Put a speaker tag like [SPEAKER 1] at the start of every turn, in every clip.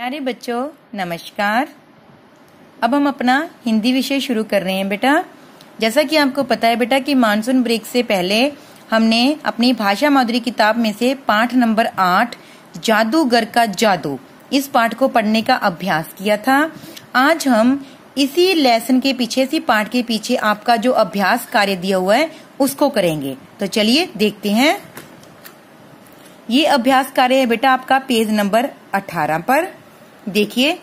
[SPEAKER 1] प्यारे बच्चों नमस्कार अब हम अपना हिंदी विषय शुरू कर रहे हैं बेटा जैसा कि आपको पता है बेटा कि मानसून ब्रेक से पहले हमने अपनी भाषा माधुरी किताब में से पाठ नंबर आठ जादूगर का जादू इस पाठ को पढ़ने का अभ्यास किया था आज हम इसी लेसन के पीछे इसी पाठ के पीछे आपका जो अभ्यास कार्य दिया हुआ है उसको करेंगे तो चलिए देखते हैं ये अभ्यास कार्य है बेटा आपका पेज नंबर 18 पर देखिए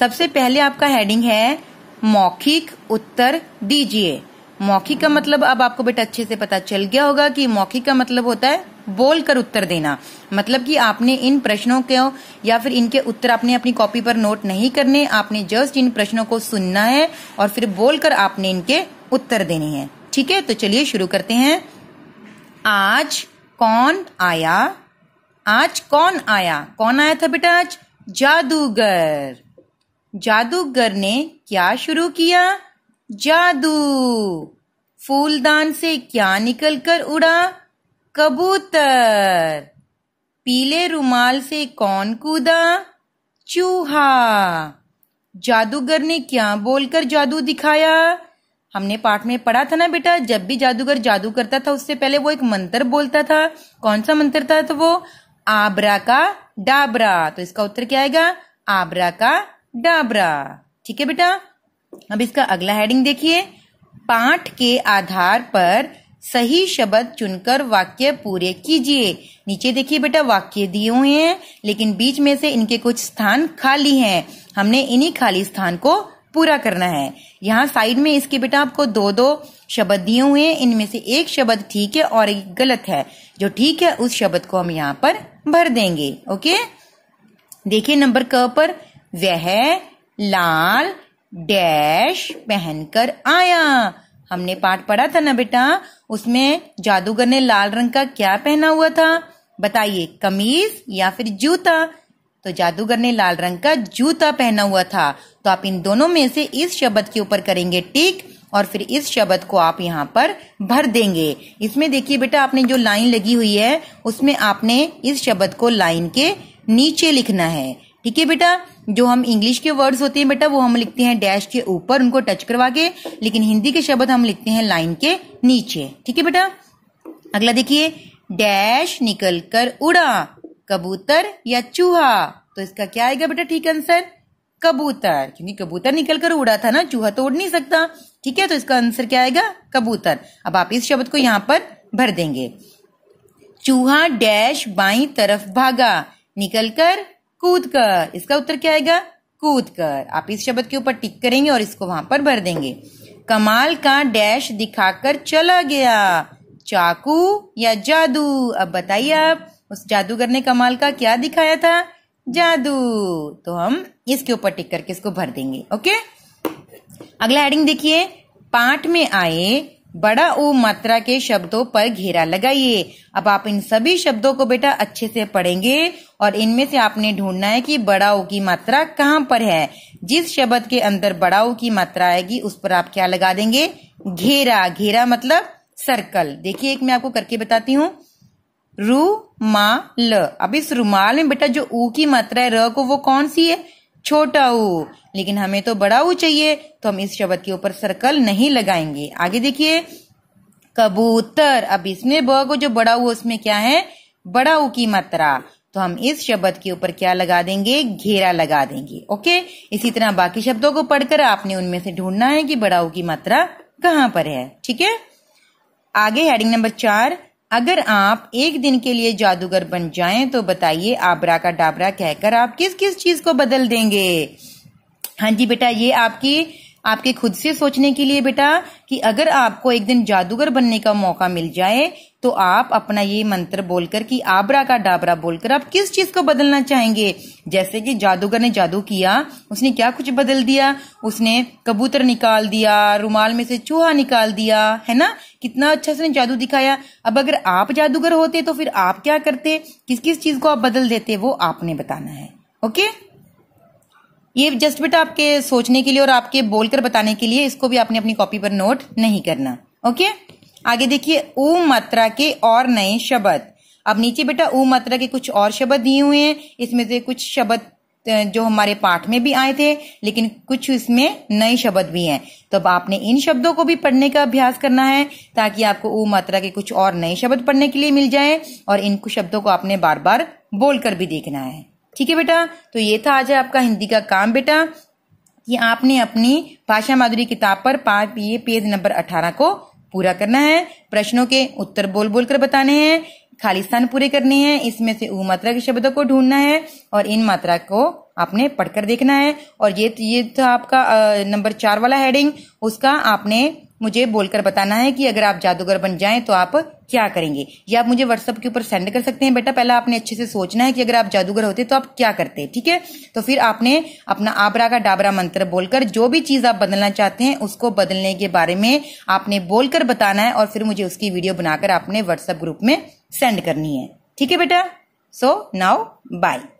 [SPEAKER 1] सबसे पहले आपका हेडिंग है मौखिक उत्तर दीजिए मौखिक का मतलब अब आपको बेटा अच्छे से पता चल गया होगा कि मौखिक का मतलब होता है बोलकर उत्तर देना मतलब कि आपने इन प्रश्नों को या फिर इनके उत्तर आपने अपनी कॉपी पर नोट नहीं करने आपने जस्ट इन प्रश्नों को सुनना है और फिर बोलकर आपने इनके उत्तर देने हैं ठीक है तो चलिए शुरू करते हैं आज कौन आया आज कौन आया कौन आया था बेटा आज जादूगर जादूगर ने क्या शुरू किया जादू फूलदान से क्या निकलकर उड़ा कबूतर पीले रुमाल से कौन कूदा चूहा जादूगर ने क्या बोलकर जादू दिखाया हमने पाठ में पढ़ा था ना बेटा जब भी जादूगर जादू करता था उससे पहले वो एक मंत्र बोलता था कौन सा मंत्र था तो वो आबरा का डाबरा तो इसका उत्तर क्या आएगा आबरा का डाबरा ठीक है बेटा अब इसका अगला हेडिंग देखिए पाठ के आधार पर सही शब्द चुनकर वाक्य पूरे कीजिए नीचे देखिए बेटा वाक्य दिए हुए हैं लेकिन बीच में से इनके कुछ स्थान खाली हैं हमने इन्हीं खाली स्थान को पूरा करना है यहाँ साइड में इसके बेटा आपको दो दो शब्द दिए हुए हैं इनमें से एक शब्द ठीक है और एक गलत है जो ठीक है उस शब्द को हम यहाँ पर भर देंगे ओके देखिए नंबर क पर वह लाल डैश पहनकर आया हमने पाठ पढ़ा था ना बेटा उसमें जादूगर ने लाल रंग का क्या पहना हुआ था बताइए कमीज या फिर जूता तो जादूगर ने लाल रंग का जूता पहना हुआ था तो आप इन दोनों में से इस शब्द के ऊपर करेंगे टिक और फिर इस शब्द को आप यहाँ पर भर देंगे इसमें देखिए बेटा आपने जो लाइन लगी हुई है उसमें आपने इस शब्द को लाइन के नीचे लिखना है ठीक है बेटा जो हम इंग्लिश के वर्ड्स होते हैं बेटा वो हम लिखते हैं डैश के ऊपर उनको टच करवा के लेकिन हिंदी के शब्द हम लिखते हैं लाइन के नीचे ठीक है बेटा अगला देखिए डैश निकल कर उड़ा कबूतर या चूहा तो इसका क्या आएगा बेटा ठीक आंसर कबूतर क्योंकि कबूतर निकलकर उड़ा था ना चूहा तो उड़ नहीं सकता ठीक है तो इसका आंसर क्या आएगा कबूतर अब आप इस शब्द को यहां पर भर देंगे चूहा डैश बाई तरफ भागा निकलकर कूद कर इसका उत्तर क्या आएगा कूद कर आप इस शब्द के ऊपर टिक करेंगे और इसको वहां पर भर देंगे कमाल का डैश दिखाकर चला गया चाकू या जादू अब बताइए आप उस जादूगर ने कमाल का क्या दिखाया था जादू तो हम इसके ऊपर टिक करके इसको भर देंगे ओके अगला हेडिंग देखिए पाठ में आए बड़ा ओ मात्रा के शब्दों पर घेरा लगाइए अब आप इन सभी शब्दों को बेटा अच्छे से पढ़ेंगे और इनमें से आपने ढूंढना है कि बड़ा ओ की मात्रा कहाँ पर है जिस शब्द के अंदर बड़ा ओ की मात्रा आएगी उस पर आप क्या लगा देंगे घेरा घेरा मतलब सर्कल देखिए एक मैं आपको करके बताती हूँ रुमाल अब इस रुमाल में बेटा जो ऊ की मात्रा है र को वो कौन सी है छोटा ऊ लेकिन हमें तो बड़ा ऊ चाहिए तो हम इस शब्द के ऊपर सर्कल नहीं लगाएंगे आगे देखिए कबूतर अब इसमें ब को जो बड़ा ऊ उसमें क्या है बड़ा ऊ की मात्रा तो हम इस शब्द के ऊपर क्या लगा देंगे घेरा लगा देंगे ओके इसी तरह बाकी शब्दों को पढ़कर आपने उनमें से ढूंढना है कि बड़ाऊ की मात्रा कहाँ पर है ठीक है आगे हेडिंग नंबर चार अगर आप एक दिन के लिए जादूगर बन जाएं तो बताइए आबरा का डाबरा कहकर आप किस किस चीज को बदल देंगे हाँ जी बेटा ये आपकी आपके खुद से सोचने के लिए बेटा कि अगर आपको एक दिन जादूगर बनने का मौका मिल जाए तो आप अपना ये मंत्र बोलकर कि आबरा का डाबरा बोलकर आप किस चीज को बदलना चाहेंगे जैसे कि जादूगर ने जादू किया उसने क्या कुछ बदल दिया उसने कबूतर निकाल दिया रुमाल में से चूहा निकाल दिया है ना कितना अच्छा उसने जादू दिखाया अब अगर आप जादूगर होते तो फिर आप क्या करते किस किस चीज को आप बदल देते वो आपने बताना है ओके ये जस्ट बेटा आपके सोचने के लिए और आपके बोलकर बताने के लिए इसको भी आपने अपनी कॉपी पर नोट नहीं करना ओके आगे देखिए ऊ मात्रा के और नए शब्द अब नीचे बेटा ऊ मात्रा के कुछ और शब्द दिए हुए हैं इसमें से कुछ शब्द जो हमारे पाठ में भी आए थे लेकिन कुछ इसमें नए शब्द भी हैं तो अब आपने इन शब्दों को भी पढ़ने का अभ्यास करना है ताकि आपको ऊ मात्रा के कुछ और नए शब्द पढ़ने के लिए मिल जाए और इन शब्दों को आपने बार बार बोलकर भी देखना है ठीक है बेटा तो ये था आज आपका हिंदी का काम बेटा कि आपने अपनी भाषा माधुरी किताब पर पाठ ये पेज नंबर अठारह को पूरा करना है प्रश्नों के उत्तर बोल बोल कर बताने हैं खाली स्थान पूरे करने हैं इसमें से ऊ मात्रा के शब्दों को ढूंढना है और इन मात्रा को आपने पढ़कर देखना है और ये तो, ये था तो आपका नंबर चार वाला हेडिंग उसका आपने मुझे बोलकर बताना है कि अगर आप जादूगर बन जाएं तो आप क्या करेंगे या आप मुझे व्हाट्सअप के ऊपर सेंड कर सकते हैं बेटा पहला आपने अच्छे से सोचना है कि अगर आप जादूगर होते तो आप क्या करते ठीक है तो फिर आपने अपना आबरा का डाबरा मंत्र बोलकर जो भी चीज आप बदलना चाहते हैं उसको बदलने के बारे में आपने बोलकर बताना है और फिर मुझे उसकी वीडियो बनाकर आपने व्हाट्सएप ग्रुप में सेंड करनी है ठीक है बेटा सो नाउ बाय